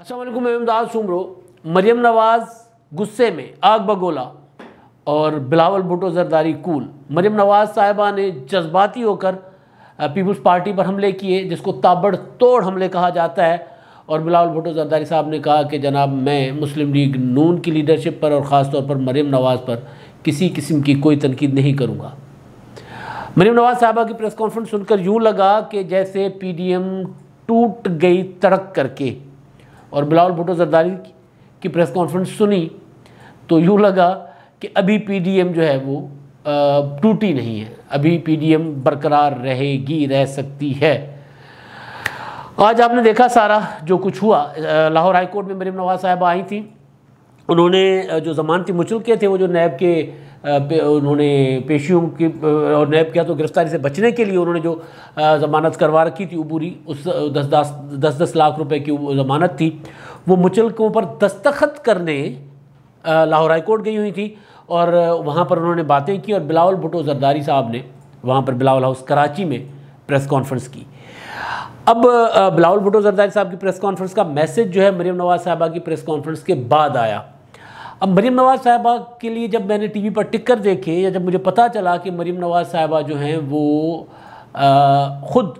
असलम इमदाद सुमरो मरियम नवाज़ गुस्से में आग बगोला और बिलावल भुटो जरदारी कूल मरियम नवाज़ साहिबा ने जज्बाती होकर पीपल्स पार्टी पर हमले किए जिसको ताबड़ तोड़ हमले कहा जाता है और बिलावल भुटो जरदारी साहब ने कहा कि जनाब मैं मुस्लिम लीग नून की लीडरशिप पर और ख़ास तौर पर मरियम नवाज़ पर किसी किस्म की कोई तनकीद नहीं करूँगा मरियम नवाज़ साहबा की प्रेस कॉन्फ्रेंस सुनकर यूँ लगा कि जैसे पी डी एम टूट गई तड़क करके और बिलावल भुटो जरदारी की प्रेस कॉन्फ्रेंस सुनी तो यूँ लगा कि अभी पीडीएम जो है वो टूटी नहीं है अभी पीडीएम बरकरार रहेगी रह सकती है आज आपने देखा सारा जो कुछ हुआ लाहौर हाईकोर्ट में मरीम नवाज साहब आई थी उन्होंने जो जमानती मुचल के थे वो जो नैब के उन्होंने पेशियों की और नैब किया तो गिरफ्तारी से बचने के लिए उन्होंने जो ज़मानत करवा रखी थी उबूरी उस दस दस दस दस लाख रुपए की ज़मानत थी वो मुचलकों पर दस्तखत करने लाहौर हाईकोर्ट गई हुई थी और वहाँ पर उन्होंने बातें की और बिलावल भुटो जरदारी साहब ने वहाँ पर बिलावल हाउस कराची में प्रेस कॉन्फ्रेंस की अब बिलावल भुटो जरदारी साहब की प्रेस कॉन्फ्रेंस का मैसेज जो है मरीम नवाज साहबा की प्रेस कॉन्फ्रेंस के बाद आया अब मरीम नवाज़ साहबा के लिए जब मैंने टीवी पर टिक्कर देखे या जब मुझे पता चला कि मरीम नवाज़ साहबा जो हैं वो खुद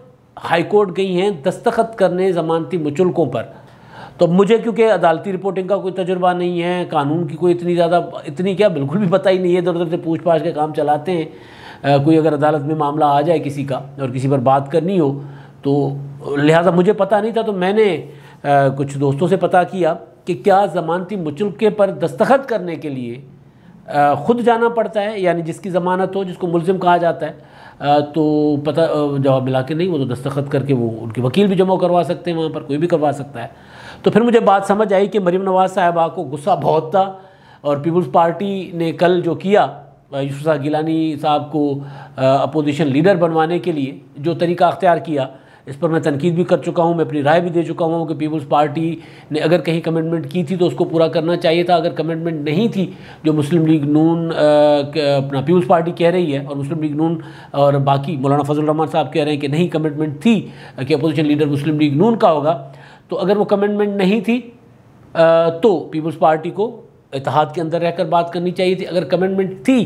हाईकोर्ट गई हैं दस्तखत करने ज़मानती मुचुलकों पर तो मुझे क्योंकि अदालती रिपोर्टिंग का कोई तजुर्बा नहीं है कानून की कोई इतनी ज़्यादा इतनी क्या बिल्कुल भी पता ही नहीं है इधर उधर से पूछ पाछ के काम चलाते हैं आ, कोई अगर अदालत में मामला आ जाए किसी का और किसी पर बात करनी हो तो लिहाजा मुझे पता नहीं था तो मैंने आ, कुछ दोस्तों से पता किया कि क्या ज़मानती मुचलके पर दस्तखत करने के लिए ख़ुद जाना पड़ता है यानी जिसकी ज़मानत हो जिसको मुलजिम कहा जाता है तो पता जवाब मिला के नहीं वो तो दस्तखत करके वो उनके वकील भी जमा करवा सकते हैं वहाँ पर कोई भी करवा सकता है तो फिर मुझे बात समझ आई कि मरीम नवाज़ साहबा को गुस्सा बहुत था और पीपल्स पार्टी ने कल जो किया यूसुफ गिलानी साहब को अपोजिशन लीडर बनवाने के लिए जो तरीका अख्तियार किया इस पर मैं तनकीद भी कर चुका हूँ मैं अपनी राय भी दे चुका हूँ कि पीपल्स पार्टी ने अगर कहीं कमिटमेंट की थी तो उसको पूरा करना चाहिए था अगर कमिटमेंट नहीं थी जो मुस्लिम लीग नून अपना पीपल्स पार्टी कह रही है और मुस्लिम लीग नून और बाकी मौलाना फजल रहमान साहब कह रहे हैं कि नहीं कमिटमेंट थी कि अपोजिशन लीडर मुस्लिम लीग नून का होगा तो अगर वो कमिटमेंट नहीं थी तो पीपल्स पार्टी को इतिहाद के अंदर रहकर बात करनी चाहिए थी अगर कमिटमेंट थी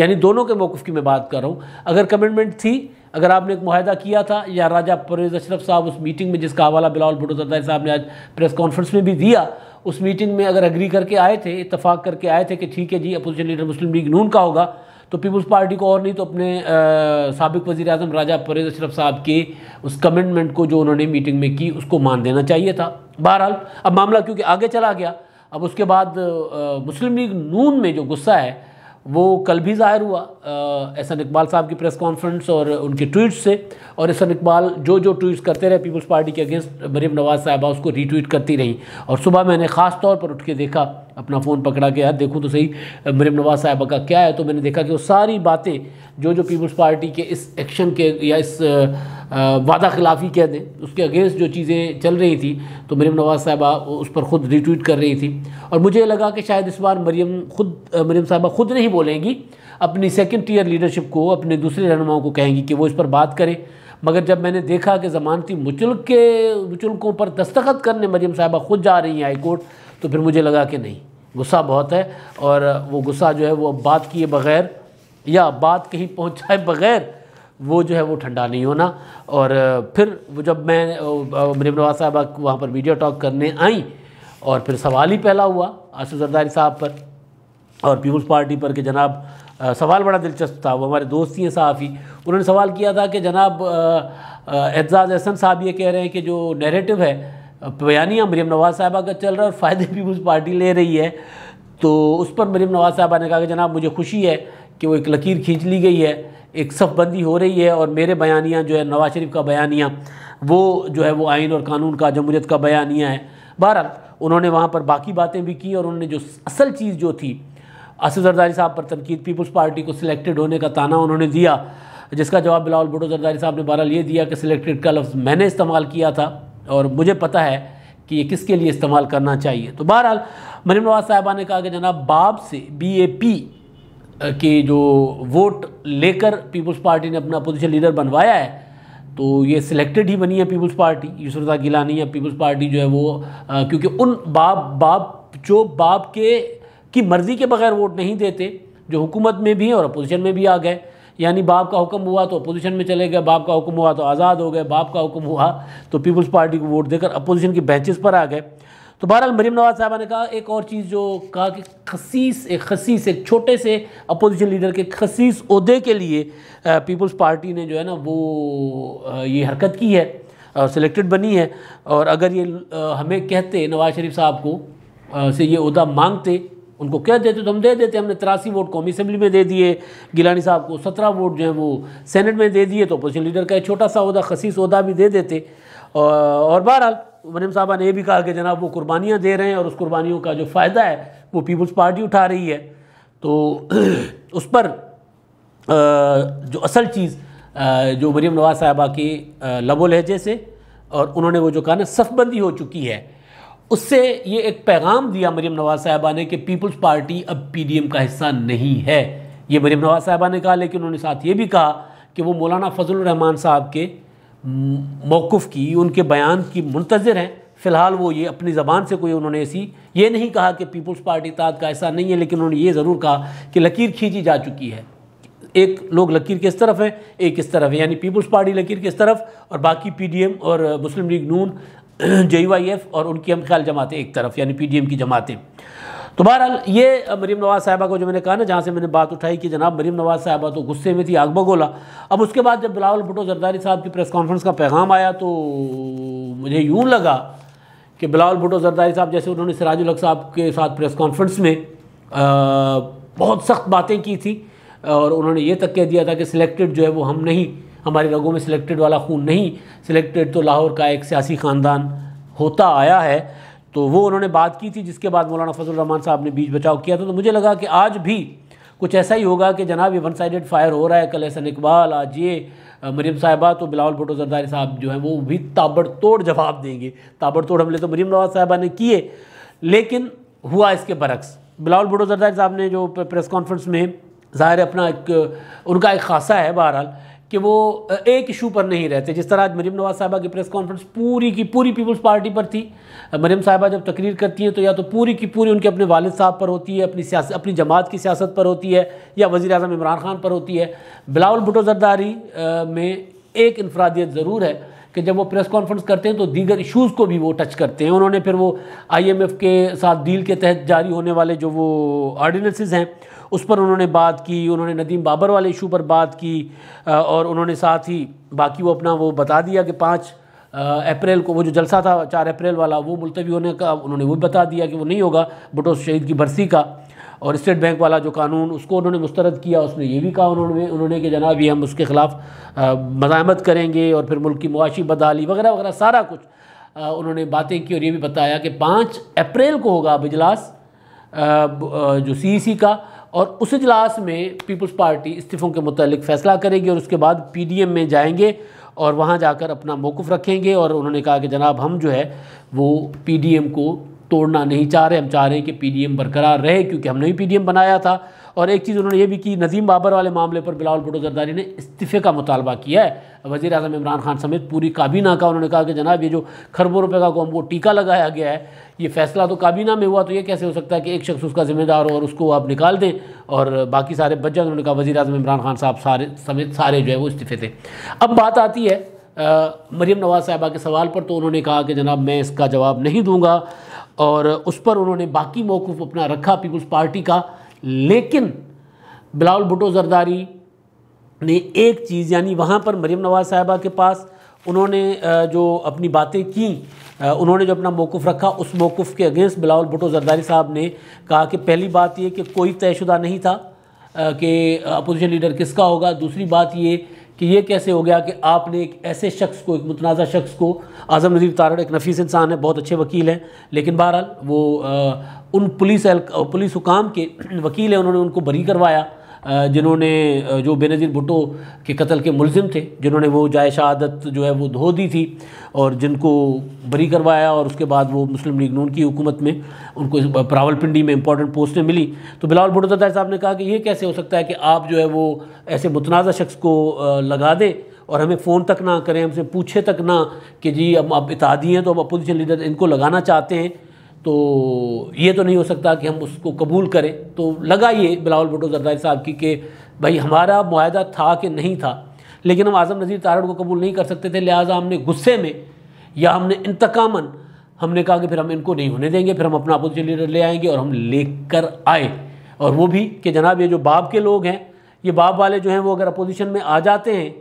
यानी दोनों के मौक़ की मैं बात कर रहा हूँ अगर कमिटमेंट थी अगर आपने एक माहिदा किया था या राजा परवेज अशरफ साहब उस मीटिंग में जिसका हवाला बिलावल भुटो सत्तार साहब ने आज प्रेस कॉन्फ्रेंस में भी दिया उस मीटिंग में अगर एग्री करके आए थे इतफाक़ करके आए थे कि ठीक है जी अपोजिशन लीडर मुस्लिम लीग नून का होगा तो पीपल्स पार्टी को और नहीं तो अपने सबक वजी अजम राजा परवेज अशरफ साहब के उस कमिटमेंट को जो उन्होंने मीटिंग में की उसको मान देना चाहिए था बहरहाल अब मामला क्योंकि आगे चला गया अब उसके बाद मुस्लिम लीग नून में जो गुस्सा है वो कल भी ज़ाहिर हुआ एहसन इकबाल साहब की प्रेस कॉन्फ्रेंस और उनके ट्वीट से और एहसन इकबाल जो जो ट्वीट करते रहे पीपल्स पार्टी के अगेंस्ट मरीम नवाज साहबा उसको रीट्वीट करती रहीं और सुबह मैंने ख़ास तौर पर उठ के देखा अपना फ़ोन पकड़ा के यार देखूँ तो सही मरीम नवाज साहबा का क्या है तो मैंने देखा कि वो सारी बातें जो जो पीपल्स पार्टी के इस एक्शन के या इस वादा खिलाफी कह दें उसके अगेंस्ट जो चीज़ें चल रही थी तो मरीम नवाज़ साहबा उस पर ख़ुद रिट्वीट कर रही थी और मुझे लगा कि शायद इस बार मरीम खुद मरीम साहबा खुद नहीं बोलेंगी अपनी सेकेंड टीयर लीडरशिप को अपने दूसरे रहनुमाओं को कहेंगी कि वो इस पर बात करें मगर जब मैंने देखा कि ज़मानती मुचुल्क के मुचुल्कों पर दस्तखत करने मरीम साहबा खुद जा रही हैं हाई कोर्ट तो फिर मुझे लगा कि नहीं गुस्सा बहुत है और वो गुस्सा जो है वो अब बात किए बग़ैर या बात कहीं पहुंचाए बगैर वो जो है वो ठंडा नहीं होना और फिर वो जब मैं मरीम नवाज साहब वहाँ पर वीडियो टॉक करने आई और फिर सवाल ही पहला हुआ आसिफ जरदारी साहब पर और पीपल्स पार्टी पर कि जनाब आ, सवाल बड़ा दिलचस्प था वो हमारे दोस्त ही हैं साफ़ी उन्होंने सवाल किया था कि जनाब एजाज़ एहसन साहब ये कह रहे हैं कि जो नैरेटिव है बयानिया मरीम नवाज साहबा का चल रहा है और फ़ायदे पीपल्स पार्टी ले रही है तो उस पर मरीम नवाज साहबा ने कहा कि जनाब मुझे खुशी है कि वो एक लकीर खींच ली गई है एक सफ़बंदी हो रही है और मेरे बयानियाँ जो है नवाज शरीफ का बयानियाँ वो जो है वो आइन और कानून का जमहूरीत का बयानिया है बहरहाल उन्होंने वहाँ पर बाकी बातें भी की और उन्होंने जो असल चीज़ जो थी असद जरदारी साहब पर तनकीद पीपल्स पार्टी को सिलेक्टेड होने का ताना उन्होंने दिया जिसका जवाब बिलाल भुटो जरदारी साहब ने बहरहाल ये दिया कि सिलेक्टेड का लफ्ज़ मैंने इस्तेमाल किया था और मुझे पता है कि ये किसके लिए इस्तेमाल करना चाहिए तो बहरहाल मरीम नवाज साहिबा ने कहा कि जनाब बाब से बी ए पी की जो वोट लेकर पीपल्स पार्टी ने अपना अपोजिशन लीडर बनवाया है तो ये सिलेक्टेड ही बनी है पीपल्स पार्टी यूसरदा गिलानी या पीपल्स पार्टी जो है वो आ, क्योंकि उन बाप बाप जो बाप के की मर्ज़ी के बगैर वोट नहीं देते जो हुकूमत में भी हैं और अपोजिशन में भी आ गए यानी बाप का हुक्म हुआ तो अपोजिशन में चले गए बाप का हुक्म हुआ तो आज़ाद हो गए बाप का हुक्म हुआ तो पीपल्स पार्टी को वोट देकर अपोजिशन की बेंचेस पर आ गए तो बहरहाल मरीम नवाज साहबा ने कहा एक और चीज़ जो कहा कि खसीस एक खसीस एक छोटे से अपोजिशन लीडर के खसीस अहदे के लिए पीपल्स पार्टी ने जो है ना वो ये हरकत की है सिलेक्टेड बनी है और अगर ये हमें कहते नवाज शरीफ साहब को से ये अहदा मांगते उनको कह देते तो हम दे देते हमने तिरासी वोट कौमी असम्बली में दे दिए गिलानी साहब को सत्रह वोट जो है वो सेनेट में दे दिए तो अपोजिशन लीडर का एक छोटा सा अहदा खसीस अहदा भी दे देते और बहरहाल वनीम साहबा ने यह भी कहा कि जनाब वो कुर्बानियाँ दे रहे हैं और उस कुर्बानियों का जो फ़ायदा है वो पीपल्स पार्टी उठा रही है तो उस पर जो असल चीज़ जो मरीम नवाज साहबा की लबो लहजे से और उन्होंने वो जो कहा ना सफबंदी हो चुकी है उससे ये एक पैगाम दिया मरीम नवाज साहबा ने कि पीपल्स पार्टी अब एम का हिस्सा नहीं है ये मरीम नवाज साहबा ने कहा लेकिन उन्होंने साथ ये भी कहा कि वो मौलाना फजल रहमान साहब के मौकुफ़ की उनके बयान की मुंतज़र हैं फ़िलहाल वो ये अपनी ज़बान से कोई उन्होंने ऐसी ये नहीं कहा कि पीपल्स पार्टी ताद का ऐसा नहीं है लेकिन उन्होंने ये ज़रूर कहा कि लकीर खींची जा चुकी है एक लोग लकीर किस इस तरफ हैं एक इस तरफ है यानी पीपल्स पार्टी लकीर किस इस तरफ और बाकी एम और मुस्लिम लीग नून जे और उनकी हम ख्याल जमातें एक तरफ यानी एम की जमातें तो बहरहाल ये मरीम नवाज़ साहबा को जो मैंने कहा ना जहाँ से मैंने बात उठाई कि जनाब मरीम नवाज़ साहबा तो गुस्से में थी आग बगोला अब उसके बाद जब बिलावल भुटो जरदारी साहब की प्रेस कॉन्फ्रेंस का पैगाम आया तो मुझे यूँ लगा कि बिलावल भुटो जरदारी साहब जैसे उन्होंने सिराजुल हक साहब के साथ प्रेस कॉन्फ्रेंस में आ, बहुत सख्त बातें की थी और उन्होंने ये तक कह दिया था कि सिलेक्टेड जो है वो हम नहीं हमारे रगों में सिलेक्टेड वाला खून नहीं सिलेक्टेड तो लाहौर का एक सियासी ख़ानदान होता आया है तो वो उन्होंने बात की थी जिसके बाद मौलाना फजल रहमान साहब ने बीच बचाव किया था तो मुझे लगा कि आज भी कुछ ऐसा ही होगा कि जनाब ये वन साइडेड फायर हो रहा है कल ऐसा इकबाल आज ये मरीम साहिबा तो बिलावल भुटो जरदारी साहब जो है वो भी ताबड़तोड़ जवाब देंगे ताबड़तोड़ हमले तो मरीम नवाज साहिबा ने किए लेकिन हुआ इसके बरक्स बिलावल भुटो जरदारी साहब ने जो प्रेस कॉन्फ्रेंस में ज़ाहिर अपना एक उनका एक खासा है बहरहाल कि वो एक इशू पर नहीं रहते जिस तरह आज मरीम नवाज साहबा की प्रेस कॉन्फ्रेंस पूरी की पूरी पीपल्स पार्टी पर थी मरीम साहबा जब तकरीर करती हैं तो या तो पूरी की पूरी उनके अपने वालिद साहब पर होती है अपनी सियासत अपनी जमात की सियासत पर होती है या वज़ी अजम इमरान खान पर होती है बिलावल भुटो जरदारी में एक इनफरादियत ज़रूर है कि जब वो प्रेस कॉन्फ्रेंस करते हैं तो दीगर इशूज़ को भी वो टच करते हैं उन्होंने फिर वो आई के साथ डील के तहत जारी होने वाले जो वो आर्डीनेंसेज हैं उस पर उन्होंने बात की उन्होंने नदीम बाबर वाले इशू पर बात की और उन्होंने साथ ही बाकी वो अपना वो बता दिया कि पाँच अप्रैल को वो जो जलसा था चार अप्रैल वाला वो मुलतवी होने का उन्होंने वो बता दिया कि वो नहीं होगा बटो शहीद की बरसी का और स्टेट बैंक वाला जो कानून उसको उन्होंने मुस्तरद किया उसने ये भी कहा उन्होंने उन्होंने कि जनाब ये हम उसके ख़िलाफ़ मजामत करेंगे और फिर मुल्क की मुआशी बदहाली वगैरह वगैरह सारा कुछ आ, उन्होंने बातें की और ये भी बताया कि पाँच अप्रैल को होगा अब इजलास जो सी का और उस इजलास में पीपल्स पार्टी इस्तीफ़ों के मतलब फ़ैसला करेगी और उसके बाद पी में जाएंगे और वहाँ जाकर अपना मौक़ रखेंगे और उन्होंने कहा कि जनाब हम जो है वो पी को तोड़ना नहीं चाह रहे हम चाह रहे हैं कि पी बरकरार रहे क्योंकि हमने भी पी बनाया था और एक चीज़ उन्होंने ये भी की नजीम बाबर वाले मामले पर बिलाल भुटो जरदारी ने इस्तीफ़े का मुतालबा किया है वज़ी अजम इमरान खान समेत पूरी काबीना का उन्होंने कहा कि जनाब ये जो खरबों रुपये का कौम को टीका लगाया गया है ये फैसला तो काबीना में हुआ तो ये कैसे हो सकता है कि एक शख्स उसका जिम्मेदार हो और उसको आप निकाल दें और बाकी सारे बच्चा उन्होंने कहा वजी अजम इमरान खान साहब सारे समेत सारे जो है वो इस्तीफ़े थे अब बात आती है मरीम नवाज़ साहबा के सवाल पर तो उन्होंने कहा कि जनाब मैं इसका जवाब नहीं दूंगा और उस पर उन्होंने बाकी मौकूफ़ अपना रखा पीपल्स पार्टी का लेकिन बिलाउल भुटो जरदारी ने एक चीज़ यानी वहाँ पर मरीम नवाज़ साहबा के पास उन्होंने जो अपनी बातें की उन्होंने जो अपना मौक़ रखा उस मौक़ के अगेंस्ट बिलाउल भुटो जरदारी साहब ने कहा कि पहली बात ये कि कोई तयशुदा नहीं था कि अपोजिशन लीडर किसका होगा दूसरी बात ये कि ये कैसे हो गया कि आपने एक ऐसे शख्स को एक मुतनाज़ा शख्स को आज़म नज़ीर तारड़ एक नफीस इंसान है बहुत अच्छे वकील हैं लेकिन बहरहाल वो आ, उन पुलिस पुलिस हुकाम के वकील हैं उन्होंने उनको बरी करवाया जिन्होंने जो बेनज़ीर भुट्टो के कत्ल के मुलजिम थे जिन्होंने वो जाय शहादत जो है वो धो दी थी और जिनको बरी करवाया और उसके बाद वो मुस्लिम लीग नून की हुकूमत में उनको पिंडी में इंपॉर्टेंट पोस्टें मिली तो बिलाल भुटो दत्ता साहब ने कहा कि ये कैसे हो सकता है कि आप जो है वो ऐसे मुतनाज़ शख्स को लगा दें और हमें फ़ोन तक ना करें हमसे पूछे तक ना कि जी अब आप इतादी हैं तो अब अपोजिशन लीडर इनको लगाना चाहते हैं तो ये तो नहीं हो सकता कि हम उसको कबूल करें तो लगा ये बिलावल भुटो जरदारी साहब की कि भाई हमारा माहदा था कि नहीं था लेकिन हम आज़म नज़ीर तारड़ को कबूल नहीं कर सकते थे लिहाजा हमने गुस्से में या हमने इंतकामन हमने कहा कि फिर हम इनको नहीं होने देंगे फिर हम अपना अपोजिशन लीडर ले आएंगे और हम लेकर आए और वो भी कि जनाब ये जो बाप के लोग हैं ये बाप वाले जो हैं वो अगर अपोजिशन में आ जाते हैं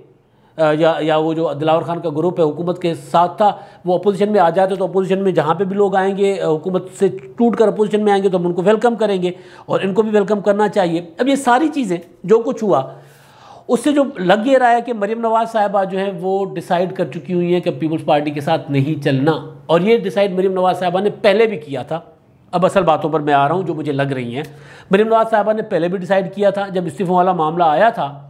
या या वो जो दिलावर खान का ग्रुप है हुकूमत के साथ था वो अपोजिशन में आ जाते तो अपोजिशन में जहाँ पे भी लोग आएंगे हुकूमत से टूट कर अपोजिशन में आएंगे तो हम उनको वेलकम करेंगे और इनको भी वेलकम करना चाहिए अब ये सारी चीज़ें जो कुछ हुआ उससे जो लग ये रहा है कि मरीम नवाज़ साहबा जो है वो डिसाइड कर चुकी हुई हैं कि पीपल्स पार्टी के साथ नहीं चलना और ये डिसाइड मरीम नवाज़ साहबा ने पहले भी किया था अब असल बातों पर मैं आ रहा हूँ जो मुझे लग रही हैं मरीम नवाज़ साहबा ने पहले भी डिसाइड किया था जब इस्तीफ़ों वाला मामला आया था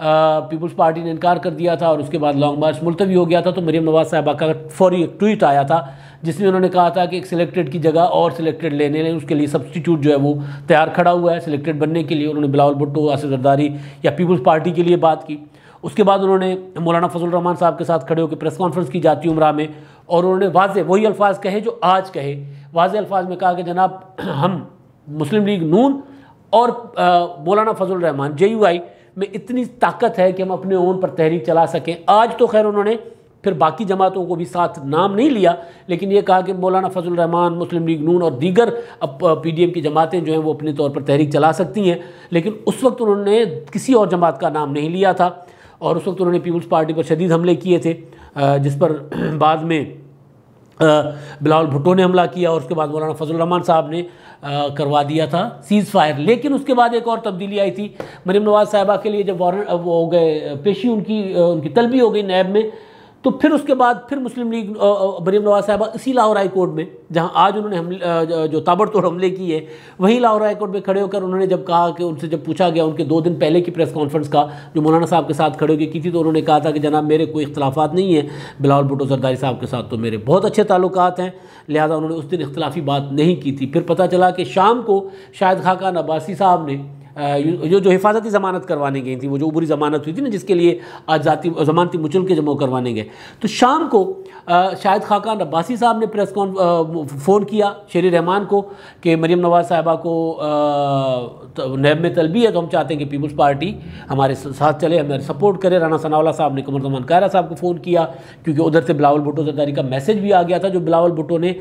पीपल्स पार्टी ने इनकार कर दिया था और उसके बाद लॉन्ग मार्च मुलतवी हो गया था तो मरीम नवाज साहबा का फौरी एक ट्वीट आया था जिसमें उन्होंने कहा था कि एक सिलेक्टेड की जगह और सिलेक्टेड लेने लें उसके लिए सब्सटीट्यूट जो है वो तैयार खड़ा हुआ है सिलेक्टेड बनने के लिए उन्होंने बिलावल भुट्टो आसिफ जरदारी या पीपल्स पार्टी के लिए बात की उसके बाद उन्होंने मौलाना फजल रहमान साहब के साथ खड़े होकर प्रेस कॉन्फ्रेंस की जाती उम्र में और उन्होंने वाजे वही अल्फाज कहे जो आज कहे वाज अल्फाज में कहा कि जनाब हम मुस्लिम लीग नून और मौलाना फजल रहमान जे यू आई में इतनी ताकत है कि हम अपने ओन पर तहरीक चला सकें आज तो खैर उन्होंने फिर बाकी जमातों को भी साथ नाम नहीं लिया लेकिन ये कहा कि मौलाना फजल रहमान मुस्लिम लीग नून और दीगर अब एम की जमातें जो हैं वो अपने तौर पर तहरीक चला सकती हैं लेकिन उस वक्त उन्होंने किसी और जमात का नाम नहीं लिया था और उस वक्त उन्होंने पीपल्स पार्टी पर शदीद हमले किए थे जिस पर बाद में बिलावल भुट्टो ने हमला किया और उसके बाद मौलाना फजल रहमान साहब ने आ, करवा दिया था सीज़ फायर लेकिन उसके बाद एक और तब्दीली आई थी मरीम नवाज साहबा के लिए जब वारंट वो हो गए पेशी उनकी उनकी तलबी हो गई नैब में तो फिर उसके बाद फिर मुस्लिम लीग मरीम नवाज साहबा इसी लाहौर हाई कोर्ट में जहां आज उन्होंने हम जो ताबड़तोड़ हमले किए वहीं लाहौर हाई कोर्ट में खड़े होकर उन्होंने जब कहा कि उनसे जब पूछा गया उनके दो दिन पहले की प्रेस कॉन्फ्रेंस का जो मौलाना साहब के साथ खड़े होकर की थी तो उन्होंने कहा था कि जनाब मेरे कोई इख्तलाफा नहीं है बिलावल भुटो सरदारी साहब के साथ तो मेरे बहुत अच्छे ताल्लुक हैं लिहाजा उन्होंने उस दिन इख्तलाफी बात नहीं की थी फिर पता चला कि शाम को शायद खाकान अब्बासी साहब ने जो जो हिफाजती ज़मानत करवाने गई थी वो जो बुरी ज़मानत हुई थी ना जिसके लिए आज ज़मानती मुचुल के जमा करवाने गए तो शाम को शाहिद खाकान अब्बासी साहब ने प्रेस कॉन् फ़ोन किया शेर रहमान को कि मरीम नवाज साहबा को नैब में तलबी है तो हम चाहते हैं कि पीपल्स पार्टी हमारे साथ चले हमें सपोर्ट करे राना सनावला साहब ने कमर जमान कायरा साहब को फ़ोन किया क्योंकि उधर से बिलावल भुटो जरदारी का मैसेज भी आ गया था जो बिलावल भुटो ने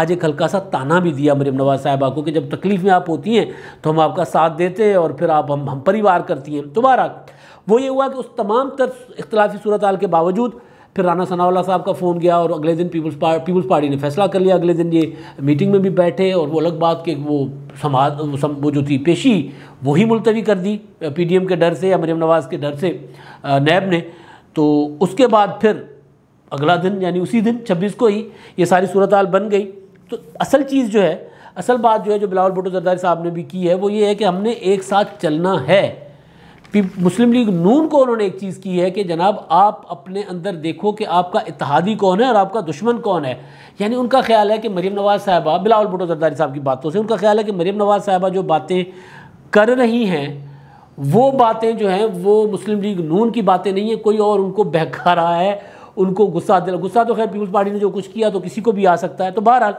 आज एक हल्का सा ताना भी दिया मरीम नवाज साहिबा को कि जब तकलीफ़ में आप होती हैं तो हम आपका साथ देते हैं और फिर आप हम हम परिवार करती हैं दोबारा वो ये हुआ कि उस तमाम तर इख्तलाफी सूरत के बावजूद फिर राना सनावला साहब का फ़ोन गया और अगले दिन पीपल्स पार्टी पीपल्स पार्टी ने फैसला कर लिया अगले दिन ये मीटिंग में भी बैठे और वो अलग बात के वो समाज वो जो थी पेशी वही मुलतवी कर दी पीडीएम के डर से या मरियम नवाज़ के डर से नैब ने तो उसके बाद फिर अगला दिन यानी उसी दिन छब्बीस को ही ये सारी सूरत हाल बन गई तो असल चीज़ जो है असल बात जो है जो बिलावल भुटो जरदारी साहब ने भी की है वो ये है कि हमने एक साथ चलना है मुस्लिम लीग नून को उन्होंने एक चीज़ की है कि जनाब आप अपने अंदर देखो कि आपका इतिहादी कौन है और आपका दुश्मन कौन है यानी उनका ख्याल है कि मरीम नवाज़ साहबा बिलावल भुटो जरदारी साहब की बातों से उनका ख्याल है कि मरीम नवाज़ साहबा जो बातें कर रही हैं वो बातें जो हैं वो मुस्लिम लीग नून की बातें नहीं है कोई और उनको बहका रहा है उनको गुस्सा दिला गुस्सा तो खैर पीपल्स पार्टी ने जो कुछ किया तो किसी को भी आ सकता है तो बहरहाल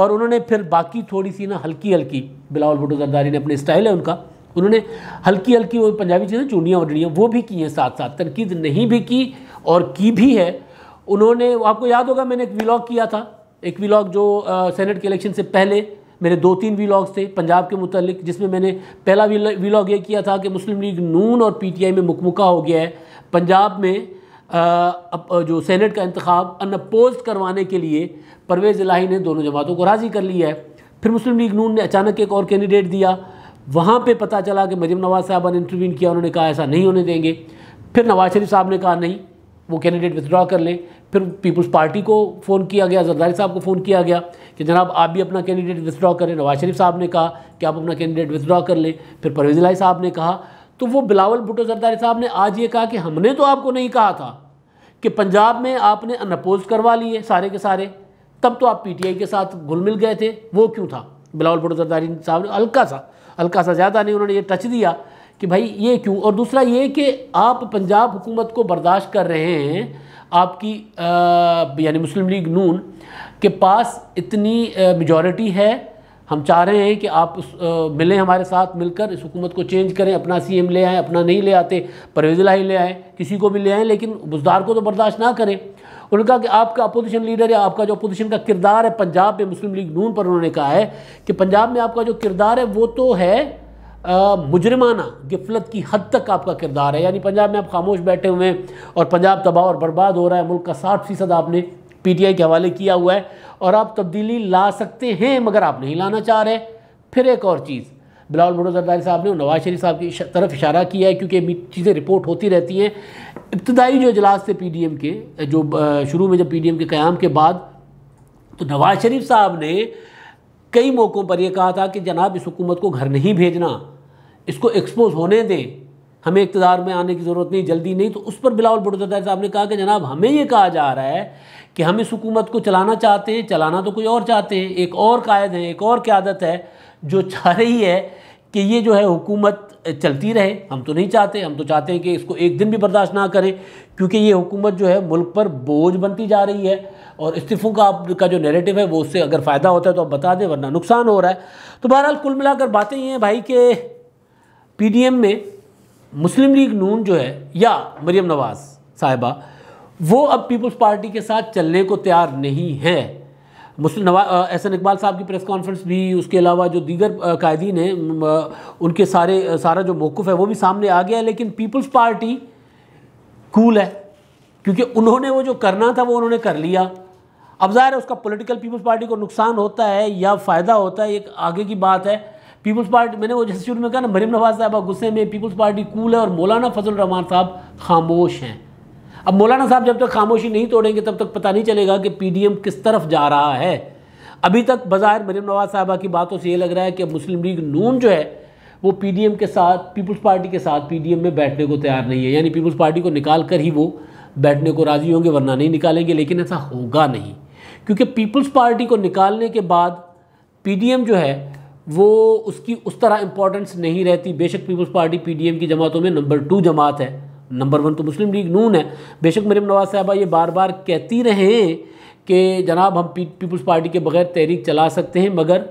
और उन्होंने फिर बाकी थोड़ी सी ना हल्की हल्की बिलावल भुटो जरदारी ने अपने स्टाइल है उनका उन्होंने हल्की हल्की वो पंजाबी चीज़ें चूड़ियाँ उडियाँ वो भी की हैं साथ साथ तनकीद नहीं भी की और की भी है उन्होंने आपको याद होगा मैंने एक व्लॉग किया था एक व्लॉग जो सेनेट के इलेक्शन से पहले मेरे दो तीन व्लॉग्स थे पंजाब के मुतलिक जिसमें मैंने पहला व्लॉग ये किया था कि मुस्लिम लीग नून और पीटीआई में मुकमुका हो गया है पंजाब में आ, जो सेनेट का इंतखब अनपोज करवाने के लिए परवेज़ इलाही ने दोनों जमातों को राज़ी कर लिया है फिर मुस्लिम लीग नून ने अचानक एक और कैंडिडेट दिया वहाँ पे पता चला कि मरीम नवाज साहबा ने इंटरव्यून किया उन्होंने कहा ऐसा नहीं होने देंगे फिर नवाज शरीफ साहब ने कहा नहीं वो कैंडिडेट विदड्रॉ कर लें फिर पीपल्स पार्टी को फ़ोन किया गया जरदारी साहब को फ़ोन किया गया कि जनाब आप भी अपना कैंडिडेट विथड्रॉ करें नवाज शरीफ साहब ने कहा कि आप अपना कैंडिडेट विदड्रॉ कर लें फिर परवेज लाई साहब ने कहा तो वो बिलावल भुटो जरदारी साहब ने आज ये कहा कि हमने तो आपको नहीं कहा था कि पंजाब में आपने अनपोज करवा लिए सारे के सारे तब तो आप पी के साथ घुल मिल गए थे वो क्यों था बिलावल भुटो जरदारी साहब ने हल्का सा हल्का सा ज़्यादा नहीं उन्होंने ये टच दिया कि भाई ये क्यों और दूसरा ये कि आप पंजाब हुकूमत को बर्दाश्त कर रहे हैं आपकी यानी मुस्लिम लीग नून के पास इतनी मेजॉरिटी है हम चाह रहे हैं कि आप उस आ, मिलें हमारे साथ मिलकर इस हुकूमत को चेंज करें अपना सीएम ले आएँ अपना नहीं ले आते परवेज लाही ले आएँ किसी को भी ले आएँ लेकिन बुजदार को तो बर्दाश्त ना करें उन्होंने कहा कि आपका अपोजिशन लीडर या आपका जो अपोजिशन का किरदार है पंजाब में मुस्लिम लीग नून पर उन्होंने कहा है कि पंजाब में आपका जो किरदार है वो तो है मुजरमाना गफलत की हद तक आपका किरदार है यानी पंजाब में आप खामोश बैठे हुए हैं और पंजाब तबाह और बर्बाद हो रहा है मुल्क का साठ फ़ीसद आपने पीटीआई के हवाले किया हुआ है और आप तब्दीली ला सकते हैं मगर आप नहीं लाना चाह रहे फिर एक और चीज़ बिलाल भुटो जरदारी साहब ने नवाज शरीफ साहब की तरफ इशारा किया है क्योंकि चीज़ें रिपोर्ट होती रहती हैं इब्तदाई जो इजलास थे पी के जो शुरू में जब पी के क़्याम के बाद तो नवाज शरीफ साहब ने कई मौक़ों पर यह कहा था कि जनाब इस हुकूमत को घर नहीं भेजना इसको एक्सपोज होने दें हमें इकतदार में आने की ज़रूरत नहीं जल्दी नहीं तो उस पर बिलावल भुट्टो साहब ने कहा कि जनाब हमें ये कहा जा रहा है कि हम इस हुकूमत को चलाना चाहते हैं चलाना तो कोई और चाहते हैं एक और कायद है एक और क्यादत है जो चाह रही है कि ये जो है हुकूमत चलती रहे हम तो नहीं चाहते हम तो चाहते हैं कि इसको एक दिन भी बर्दाश्त ना करें क्योंकि ये हुकूमत जो है मुल्क पर बोझ बनती जा रही है और इस्तीफ़ों का आपका जो नेरेटिव है वो उससे अगर फ़ायदा होता है तो आप बता दें वरना नुकसान हो रहा है तो बहरहाल कुल मिलाकर बातें ये हैं भाई के पी में मुस्लिम लीग नून जो है या मरियम नवाज साहिबा वो अब पीपल्स पार्टी के साथ चलने को तैयार नहीं है मुस्लिम नवा एहसन इकबाल साहब की प्रेस कॉन्फ्रेंस भी उसके अलावा जो दीगर कायदीन हैं उनके सारे सारा जो मौकुफ़ है वो भी सामने आ गया है लेकिन पीपल्स पार्टी कूल है क्योंकि उन्होंने वो जो करना था वो उन्होंने कर लिया अब ज़ाहिर है उसका पॉलिटिकल पीपल्स पार्टी को नुकसान होता है या फ़ायदा होता है एक आगे की बात है पीपल्स पार्टी मैंने वो जैसे शुरू में कहा ना मरीम नवाज साहब गुस्से में पीपल्स पार्टी कूल है और मौलाना फजल रहमान साहब खामोश हैं अब मौलाना साहब जब तक खामोशी नहीं तोड़ेंगे तब तक पता नहीं चलेगा कि पी किस तरफ जा रहा है अभी तक बाज़ाहिर मरीम नवाज साहबा की बातों से ये लग रहा है कि मुस्लिम लीग नून जो है वो पी के साथ पीपल्स पार्टी के साथ पी में बैठने को तैयार नहीं है यानी पीपल्स पार्टी को निकाल कर ही वो बैठने को राज़ी होंगे वरना नहीं निकालेंगे लेकिन ऐसा होगा नहीं क्योंकि पीपल्स पार्टी को निकालने के बाद पीडीएम जो है वो उसकी उस तरह इंपॉर्टेंस नहीं रहती बेशक पीपल्स पार्टी पीडीएम की जमातों में नंबर टू जमात है नंबर वन तो मुस्लिम लीग नून है बेशक मरीम नवाज साहबा ये बार बार कहती रहें कि जनाब हम पीपल्स पार्टी के बगैर तहरीक चला सकते हैं मगर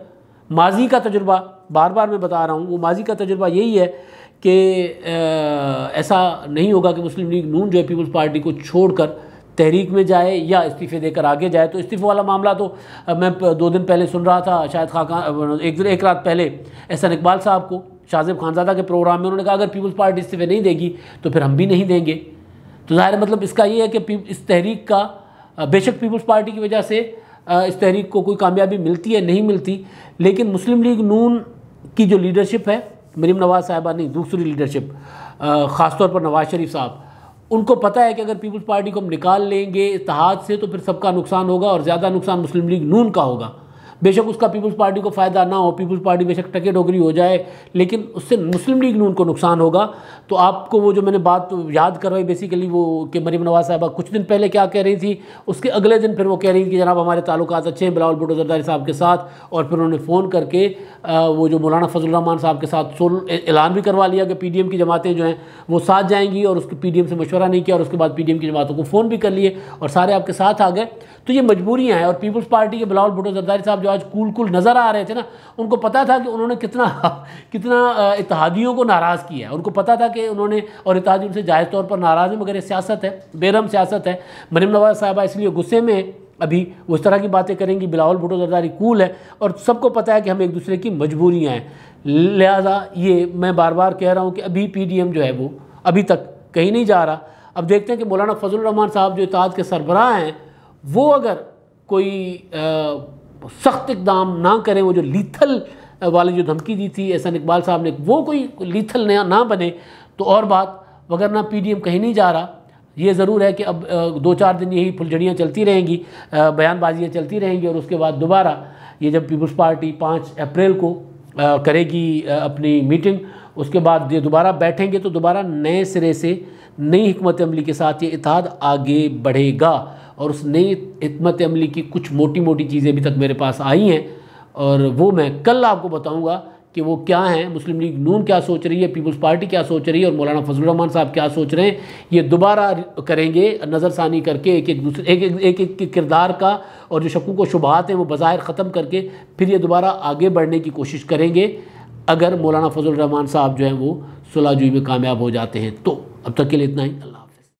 माजी का तजुर्बा बार बार मैं बता रहा हूँ वो माजी का तजुर्बा यही है कि ऐसा नहीं होगा कि मुस्लिम लीग नून जो है पीपल्स पार्टी को छोड़कर तहरीक में जाए या इस्तीफे देकर आगे जाए तो इस्तीफे वाला मामला तो मैं दो दिन पहले सुन रहा था शायद खाकान एक दिन एक रात पहले एहसन इकबाल साहब को शाहजेब खानजादा के प्रोग्राम में उन्होंने कहा अगर पीपल्स पार्टी इस्तीफे नहीं देगी तो फिर हम भी नहीं देंगे तो ज़ाहिर मतलब इसका ये है कि इस तहरीक का बेशक पीपल्स पार्टी की वजह से इस तहरीक को कोई कामयाबी मिलती है नहीं मिलती लेकिन मुस्लिम लीग नून की जो लीडरशिप है मरीम नवाज़ साहिबा नहीं दूसरी लीडरशिप ख़ासतौर पर नवाज़ शरीफ साहब उनको पता है कि अगर पीपल्स पार्टी को हम निकाल लेंगे इतिहाद से तो फिर सबका नुकसान होगा और ज़्यादा नुकसान मुस्लिम लीग नून का होगा बेशक उसका पीपल्स पार्टी को फ़ायदा ना हो पीपल्स पार्टी बेशक टके डोगरी हो जाए लेकिन उससे मुस्लिम लीग में उनको नुकसान होगा तो आपको वो जो मैंने बात याद करवाई बेसिकली वो कि मरीम नवाज साहबा कुछ दिन पहले क्या कह रही थी उसके अगले दिन फिर वो कह रही थी कि जनाब हमारे ताल्लुक अच्छे हैं बिलावल भुटो जरदारी साहब के साथ और फिर उन्होंने फ़ोन करके वो जो मौलाना फजलरहमान साहब के साथ ऐलान भी करवा लिया कि पी की जमातें जो हैं वो साथ जाएंगी और उसके पी से मशवरा नहीं किया और उसके बाद पी की जमातों को फ़ोन भी कर लिए और सारे आपके साथ आ गए तो ये मजबूरियाँ हैं और पीपल्स पार्टी के बिलावल भुटो जरदारी साहब जो आज कूल कूल नज़र आ रहे थे ना उनको पता था कि उन्होंने कितना कितना इतिहादियों को नाराज़ किया है उनको पता था कि उन्होंने और इतिहादी उनसे जायज़ तौर पर नाराज़ है मगर ये सियासत है बेरम सियासत है मरीम नवाज साहबा इसलिए गुस्से में अभी उस तरह की बातें करेंगी बिलावल भुटो जरदारी कूल है और सबको पता है कि हम एक दूसरे की मजबूरियाँ हैं लिहाजा ये मैं बार बार कह रहा हूँ कि अभी पी जो है वो अभी तक कहीं नहीं जा रहा अब देखते हैं कि मौलाना फजल रहमान साहब जो इतिहाद के सरबराह हैं वो अगर कोई आ, सख्त इकदाम ना करें वो जो लीथल वाली जो धमकी दी थी एहसन इकबाल साहब ने वो कोई लीथल नया ना बने तो और बात वगरना पी डी एम कहीं नहीं जा रहा ये ज़रूर है कि अब दो चार दिन यही फुलझड़ियाँ चलती रहेंगी बयानबाजियाँ चलती रहेंगी और उसके बाद दोबारा ये जब पीपल्स पार्टी पाँच अप्रैल को करेगी अपनी मीटिंग उसके बाद ये दोबारा बैठेंगे तो दोबारा नए सिरे से नई हमत अमली के साथ ये इतिहाद आगे बढ़ेगा और उस नई हमत अमली की कुछ मोटी मोटी चीज़ें अभी तक मेरे पास आई हैं और वो मैं कल आपको बताऊँगा कि वो क्या हैं मुस्लिम लीग नून क्या सोच रही है पीपल्स पार्टी क्या सोच रही है और मौलाना फजलरहमान साहब क्या सोच रहे हैं ये दोबारा करेंगे नज़रसानी करके एक एक दूसरे एक एक एक एक, एक किरदार का और जो शकूक व शुबहत हैं वो बाहर ख़त्म करके फिर ये दोबारा आगे बढ़ने की कोशिश करेंगे अगर मौलाना फजलरहमान साहब जो हैं वो जुई में कामयाब हो जाते हैं तो अब तक के लिए इतना ही